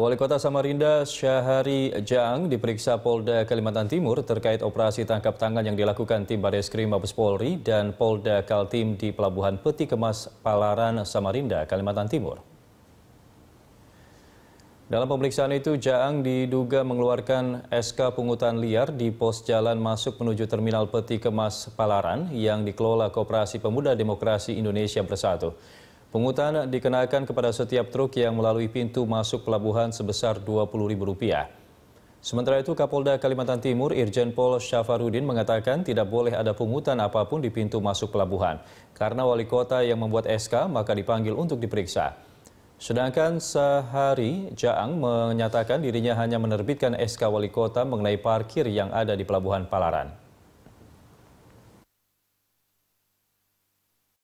Wali Kota Samarinda Syahari Jaang diperiksa Polda Kalimantan Timur terkait operasi tangkap tangan yang dilakukan tim Bareskrim Mabes Polri dan Polda Kaltim di Pelabuhan Peti Kemas Palaran Samarinda, Kalimantan Timur. Dalam pemeriksaan itu, Jaang diduga mengeluarkan SK pungutan liar di pos jalan masuk menuju Terminal Peti Kemas Palaran yang dikelola Koperasi Pemuda Demokrasi Indonesia Bersatu. Pungutan dikenakan kepada setiap truk yang melalui pintu masuk pelabuhan sebesar Rp20.000. Sementara itu, Kapolda Kalimantan Timur Irjen Pol Syafarudin mengatakan tidak boleh ada pungutan apapun di pintu masuk pelabuhan. Karena wali kota yang membuat SK maka dipanggil untuk diperiksa. Sedangkan sehari, Jaang menyatakan dirinya hanya menerbitkan SK wali kota mengenai parkir yang ada di pelabuhan Palaran.